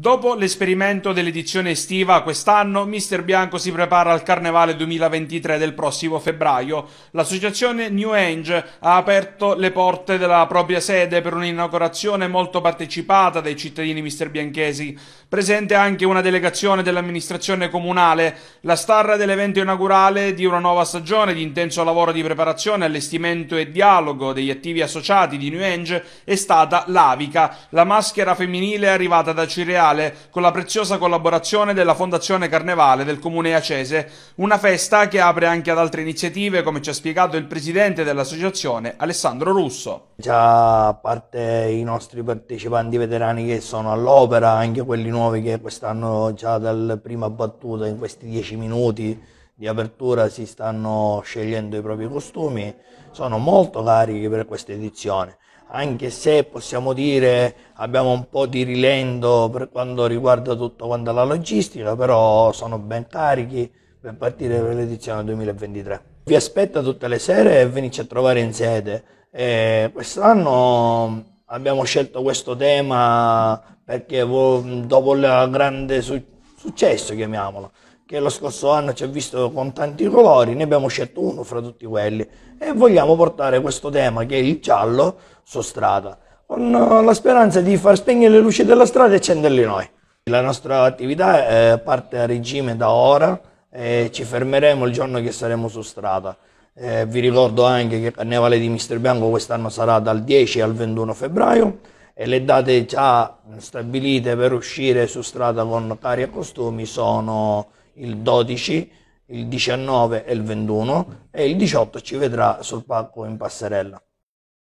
Dopo l'esperimento dell'edizione estiva quest'anno, Mister Bianco si prepara al Carnevale 2023 del prossimo febbraio. L'associazione New Age ha aperto le porte della propria sede per un'inaugurazione molto partecipata dai cittadini mister bianchesi. Presente anche una delegazione dell'amministrazione comunale, la star dell'evento inaugurale di una nuova stagione di intenso lavoro di preparazione, allestimento e dialogo degli attivi associati di New Age è stata l'Avica, la maschera femminile arrivata da Cireale musicale con la preziosa collaborazione della Fondazione Carnevale del Comune Acese, una festa che apre anche ad altre iniziative come ci ha spiegato il presidente dell'associazione Alessandro Russo. Già a parte i nostri partecipanti veterani che sono all'opera, anche quelli nuovi che quest'anno già dal prima battuta in questi dieci minuti di apertura si stanno scegliendo i propri costumi, sono molto carichi per questa edizione anche se possiamo dire abbiamo un po' di rilento per quanto riguarda tutto quanto la logistica, però sono ben carichi per partire per l'edizione 2023. Vi aspetta tutte le sere e veniteci a trovare in sede. E quest'anno abbiamo scelto questo tema perché dopo il grande su- successo, chiamiamolo, che lo scorso anno ci ha visto con tanti colori, ne abbiamo scelto uno fra tutti quelli e vogliamo portare questo tema che è il giallo su strada, con uh, la speranza di far spegnere le luci della strada e accenderle noi. La nostra attività eh, parte a regime da ora e ci fermeremo il giorno che saremo su strada. Eh, vi ricordo anche che il Carnevale di Mister Bianco quest'anno sarà dal 10 al 21 febbraio e le date già stabilite per uscire su strada con cari e costumi sono il 12, il 19 e il 21 e il 18 ci vedrà sul palco in passerella.